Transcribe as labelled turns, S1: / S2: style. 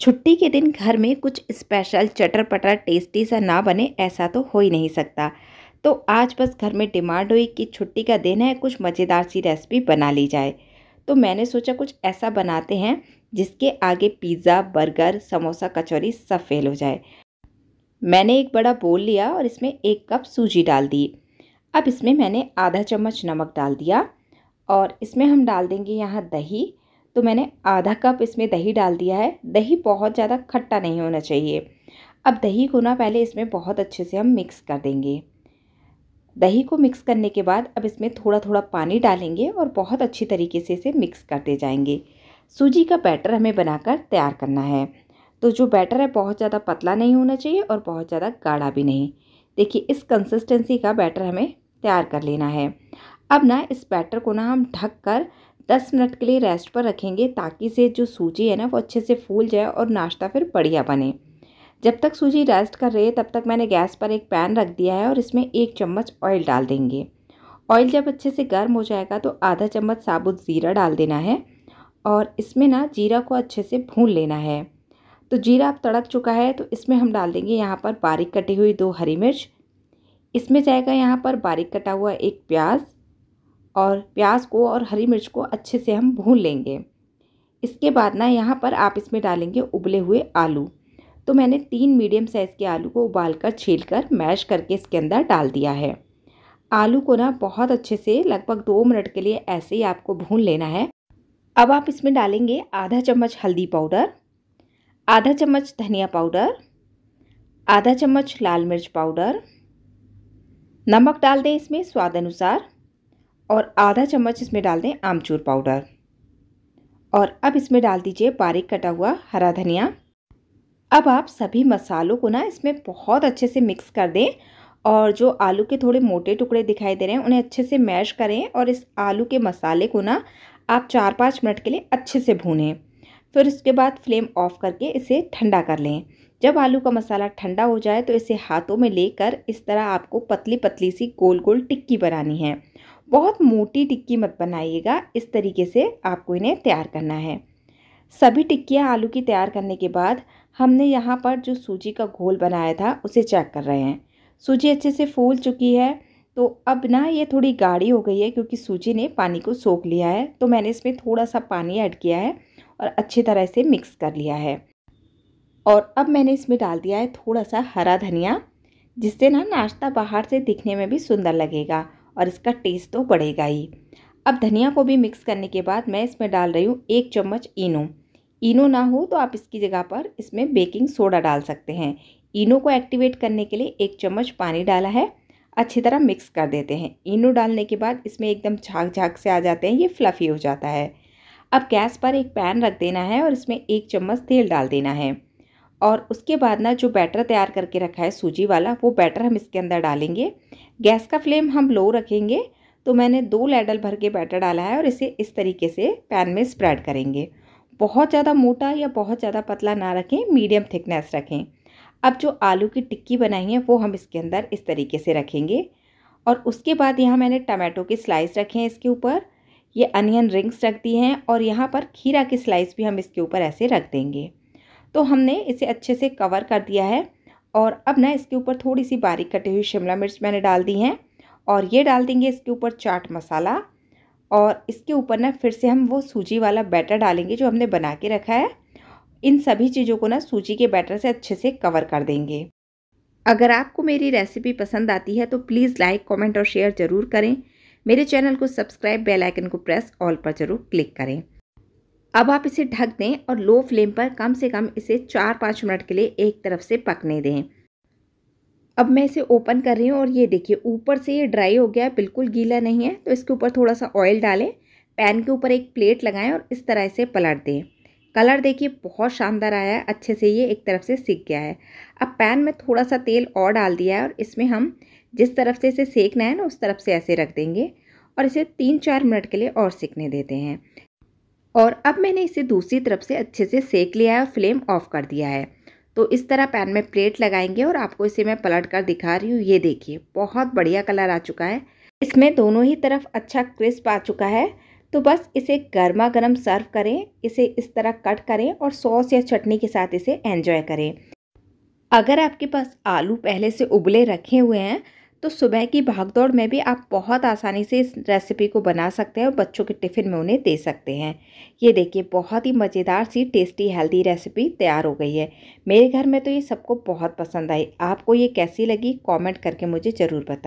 S1: छुट्टी के दिन घर में कुछ स्पेशल चटर पटर टेस्टी सा ना बने ऐसा तो हो ही नहीं सकता तो आज बस घर में डिमांड हुई कि छुट्टी का दिन है कुछ मज़ेदार सी रेसिपी बना ली जाए तो मैंने सोचा कुछ ऐसा बनाते हैं जिसके आगे पिज़्ज़ा बर्गर समोसा कचौरी सब फेल हो जाए मैंने एक बड़ा बोल लिया और इसमें एक कप सूजी डाल दी अब इसमें मैंने आधा चम्मच नमक डाल दिया और इसमें हम डाल देंगे यहाँ दही तो मैंने आधा कप इसमें दही डाल दिया है दही बहुत ज़्यादा खट्टा नहीं होना चाहिए अब दही को ना पहले इसमें बहुत अच्छे से हम मिक्स कर देंगे दही को मिक्स करने के बाद अब इसमें थोड़ा थोड़ा पानी डालेंगे और बहुत अच्छी तरीके से इसे मिक्स करते जाएंगे सूजी का बैटर हमें बनाकर तैयार करना है तो जो बैटर है बहुत ज़्यादा पतला नहीं होना चाहिए और बहुत ज़्यादा गाढ़ा भी नहीं देखिए इस कंसिस्टेंसी का बैटर हमें तैयार कर लेना है अब ना इस बैटर को ना हम ढक कर दस मिनट के लिए रेस्ट पर रखेंगे ताकि से जो सूजी है ना वो अच्छे से फूल जाए और नाश्ता फिर बढ़िया बने जब तक सूजी रेस्ट कर रही है तब तक मैंने गैस पर एक पैन रख दिया है और इसमें एक चम्मच ऑयल डाल देंगे ऑयल जब अच्छे से गर्म हो जाएगा तो आधा चम्मच साबुत ज़ीरा डाल देना है और इसमें ना जीरा को अच्छे से भून लेना है तो जीरा अब तड़क चुका है तो इसमें हम डाल देंगे यहाँ पर बारीक कटी हुई दो हरी मिर्च इसमें जाएगा यहाँ पर बारीक कटा हुआ एक प्याज और प्याज को और हरी मिर्च को अच्छे से हम भून लेंगे इसके बाद ना यहाँ पर आप इसमें डालेंगे उबले हुए आलू तो मैंने तीन मीडियम साइज़ के आलू को उबाल कर छील कर मैश करके इसके अंदर डाल दिया है आलू को ना बहुत अच्छे से लगभग दो मिनट के लिए ऐसे ही आपको भून लेना है अब आप इसमें डालेंगे आधा चम्मच हल्दी पाउडर आधा चम्मच धनिया पाउडर आधा चम्मच लाल मिर्च पाउडर नमक डाल दें इसमें स्वाद अनुसार और आधा चम्मच इसमें डाल दें आमचूर पाउडर और अब इसमें डाल दीजिए बारीक कटा हुआ हरा धनिया अब आप सभी मसालों को ना इसमें बहुत अच्छे से मिक्स कर दें और जो आलू के थोड़े मोटे टुकड़े दिखाई दे रहे हैं उन्हें अच्छे से मैश करें और इस आलू के मसाले को ना आप चार पाँच मिनट के लिए अच्छे से भूनें फिर उसके बाद फ्लेम ऑफ करके इसे ठंडा कर लें जब आलू का मसाला ठंडा हो जाए तो इसे हाथों में लेकर इस तरह आपको पतली पतली सी गोल गोल टिक्की बनानी है बहुत मोटी टिक्की मत बनाइएगा इस तरीके से आपको इन्हें तैयार करना है सभी टिक्कियाँ आलू की तैयार करने के बाद हमने यहाँ पर जो सूजी का घोल बनाया था उसे चेक कर रहे हैं सूजी अच्छे से फूल चुकी है तो अब ना ये थोड़ी गाढ़ी हो गई है क्योंकि सूजी ने पानी को सोख लिया है तो मैंने इसमें थोड़ा सा पानी ऐड किया है और अच्छी तरह से मिक्स कर लिया है और अब मैंने इसमें डाल दिया है थोड़ा सा हरा धनिया जिससे ना नाश्ता बाहर से दिखने में भी सुंदर लगेगा और इसका टेस्ट तो बढ़ेगा ही अब धनिया को भी मिक्स करने के बाद मैं इसमें डाल रही हूँ एक चम्मच इनो इनो ना हो तो आप इसकी जगह पर इसमें बेकिंग सोडा डाल सकते हैं इनो को एक्टिवेट करने के लिए एक चम्मच पानी डाला है अच्छी तरह मिक्स कर देते हैं इनो डालने के बाद इसमें एकदम झाग झाग से आ जाते हैं ये फ्लफ़ी हो जाता है अब गैस पर एक पैन रख देना है और इसमें एक चम्मच तेल डाल देना है और उसके बाद ना जो बैटर तैयार करके रखा है सूजी वाला वो बैटर हम इसके अंदर डालेंगे गैस का फ्लेम हम लो रखेंगे तो मैंने दो लेडल भर के बैटर डाला है और इसे इस तरीके से पैन में स्प्रेड करेंगे बहुत ज़्यादा मोटा या बहुत ज़्यादा पतला ना रखें मीडियम थिकनेस रखें अब जो आलू की टिक्की बनाई है वो हम इसके अंदर इस तरीके से रखेंगे और उसके बाद यहाँ मैंने टमाटो के स्लाइस रखे हैं इसके ऊपर ये अनियन रिंग्स रख दी हैं और यहाँ पर खीरा की स्लाइस भी हम इसके ऊपर ऐसे रख देंगे तो हमने इसे अच्छे से कवर कर दिया है और अब ना इसके ऊपर थोड़ी सी बारीक कटी हुई शिमला मिर्च मैंने डाल दी हैं और ये डाल देंगे इसके ऊपर चाट मसाला और इसके ऊपर ना फिर से हम वो सूजी वाला बैटर डालेंगे जो हमने बना के रखा है इन सभी चीज़ों को ना सूजी के बैटर से अच्छे से कवर कर देंगे अगर आपको मेरी रेसिपी पसंद आती है तो प्लीज़ लाइक कमेंट और शेयर ज़रूर करें मेरे चैनल को सब्सक्राइब बेल आइकन को प्रेस ऑल पर ज़रूर क्लिक करें अब आप इसे ढक दें और लो फ्लेम पर कम से कम इसे चार पाँच मिनट के लिए एक तरफ से पकने दें अब मैं इसे ओपन कर रही हूँ और ये देखिए ऊपर से ये ड्राई हो गया है बिल्कुल गीला नहीं है तो इसके ऊपर थोड़ा सा ऑयल डालें पैन के ऊपर एक प्लेट लगाएं और इस तरह से पलट दें कलर देखिए बहुत शानदार आया है अच्छे से ये एक तरफ से सीख गया है अब पैन में थोड़ा सा तेल और डाल दिया है और इसमें हम जिस तरफ से इसे सेकना है ना उस तरफ से ऐसे रख देंगे और इसे तीन चार मिनट के लिए और सीखने देते हैं और अब मैंने इसे दूसरी तरफ से अच्छे से सेक लिया है और फ्लेम ऑफ़ कर दिया है तो इस तरह पैन में प्लेट लगाएंगे और आपको इसे मैं पलट कर दिखा रही हूँ ये देखिए बहुत बढ़िया कलर आ चुका है इसमें दोनों ही तरफ अच्छा क्रिस्प आ चुका है तो बस इसे गर्मा गर्म सर्व करें इसे इस तरह कट करें और सॉस या चटनी के साथ इसे एंजॉय करें अगर आपके पास आलू पहले से उबले रखे हुए हैं तो सुबह की भागदौड़ में भी आप बहुत आसानी से इस रेसिपी को बना सकते हैं और बच्चों के टिफ़िन में उन्हें दे सकते हैं ये देखिए बहुत ही मज़ेदार सी टेस्टी हेल्दी रेसिपी तैयार हो गई है मेरे घर में तो ये सबको बहुत पसंद आई आपको ये कैसी लगी कमेंट करके मुझे ज़रूर बताएं